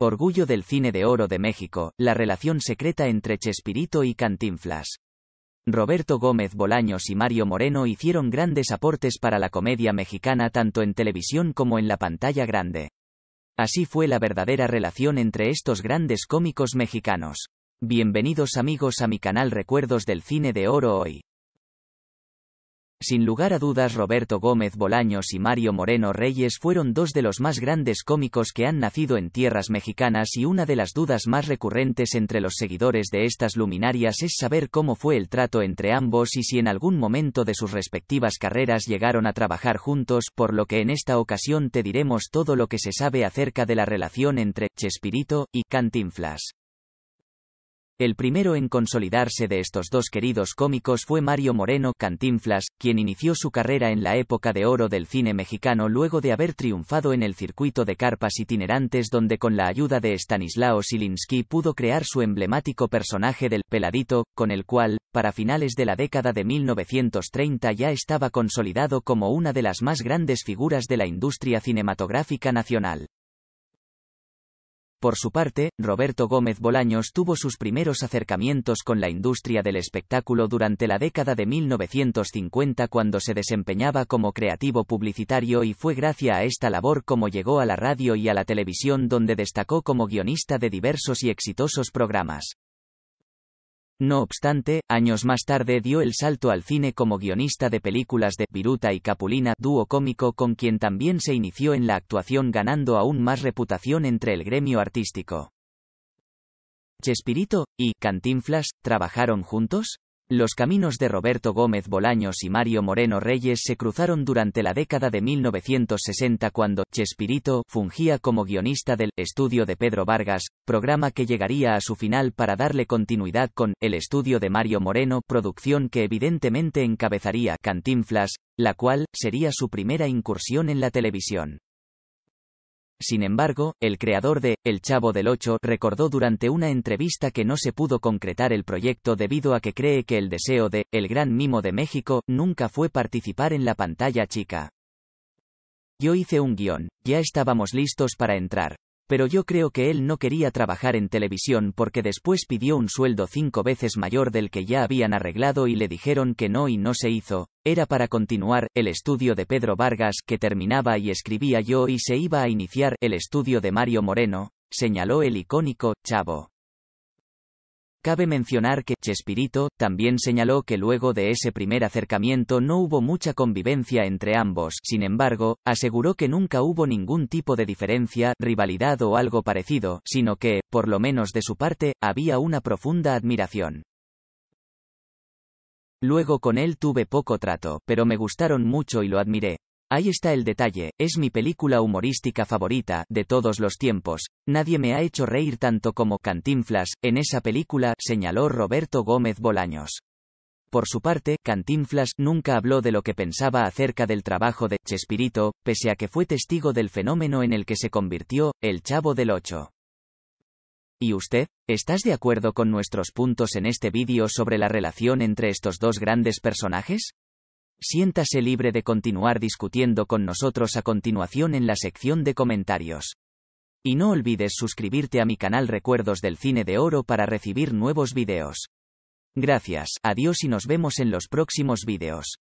Orgullo del cine de oro de México, la relación secreta entre Chespirito y Cantinflas. Roberto Gómez Bolaños y Mario Moreno hicieron grandes aportes para la comedia mexicana tanto en televisión como en la pantalla grande. Así fue la verdadera relación entre estos grandes cómicos mexicanos. Bienvenidos amigos a mi canal Recuerdos del Cine de Oro hoy. Sin lugar a dudas Roberto Gómez Bolaños y Mario Moreno Reyes fueron dos de los más grandes cómicos que han nacido en tierras mexicanas y una de las dudas más recurrentes entre los seguidores de estas luminarias es saber cómo fue el trato entre ambos y si en algún momento de sus respectivas carreras llegaron a trabajar juntos, por lo que en esta ocasión te diremos todo lo que se sabe acerca de la relación entre Chespirito y Cantinflas. El primero en consolidarse de estos dos queridos cómicos fue Mario Moreno Cantinflas, quien inició su carrera en la época de oro del cine mexicano luego de haber triunfado en el circuito de carpas itinerantes donde con la ayuda de Stanislao Silinski pudo crear su emblemático personaje del peladito, con el cual, para finales de la década de 1930 ya estaba consolidado como una de las más grandes figuras de la industria cinematográfica nacional. Por su parte, Roberto Gómez Bolaños tuvo sus primeros acercamientos con la industria del espectáculo durante la década de 1950 cuando se desempeñaba como creativo publicitario y fue gracias a esta labor como llegó a la radio y a la televisión donde destacó como guionista de diversos y exitosos programas. No obstante, años más tarde dio el salto al cine como guionista de películas de Viruta y Capulina, dúo cómico con quien también se inició en la actuación ganando aún más reputación entre el gremio artístico. Chespirito y Cantinflas trabajaron juntos? Los caminos de Roberto Gómez Bolaños y Mario Moreno Reyes se cruzaron durante la década de 1960 cuando Chespirito fungía como guionista del Estudio de Pedro Vargas, programa que llegaría a su final para darle continuidad con El Estudio de Mario Moreno, producción que evidentemente encabezaría Cantinflas, la cual sería su primera incursión en la televisión. Sin embargo, el creador de El Chavo del Ocho recordó durante una entrevista que no se pudo concretar el proyecto debido a que cree que el deseo de El Gran Mimo de México nunca fue participar en la pantalla chica. Yo hice un guión, ya estábamos listos para entrar pero yo creo que él no quería trabajar en televisión porque después pidió un sueldo cinco veces mayor del que ya habían arreglado y le dijeron que no y no se hizo, era para continuar el estudio de Pedro Vargas que terminaba y escribía yo y se iba a iniciar el estudio de Mario Moreno, señaló el icónico Chavo. Cabe mencionar que Chespirito también señaló que luego de ese primer acercamiento no hubo mucha convivencia entre ambos, sin embargo, aseguró que nunca hubo ningún tipo de diferencia, rivalidad o algo parecido, sino que, por lo menos de su parte, había una profunda admiración. Luego con él tuve poco trato, pero me gustaron mucho y lo admiré, Ahí está el detalle, es mi película humorística favorita de todos los tiempos. Nadie me ha hecho reír tanto como Cantinflas, en esa película, señaló Roberto Gómez Bolaños. Por su parte, Cantinflas nunca habló de lo que pensaba acerca del trabajo de Chespirito, pese a que fue testigo del fenómeno en el que se convirtió, el Chavo del Ocho. ¿Y usted? ¿Estás de acuerdo con nuestros puntos en este vídeo sobre la relación entre estos dos grandes personajes? siéntase libre de continuar discutiendo con nosotros a continuación en la sección de comentarios. Y no olvides suscribirte a mi canal Recuerdos del Cine de Oro para recibir nuevos videos. Gracias, adiós y nos vemos en los próximos videos.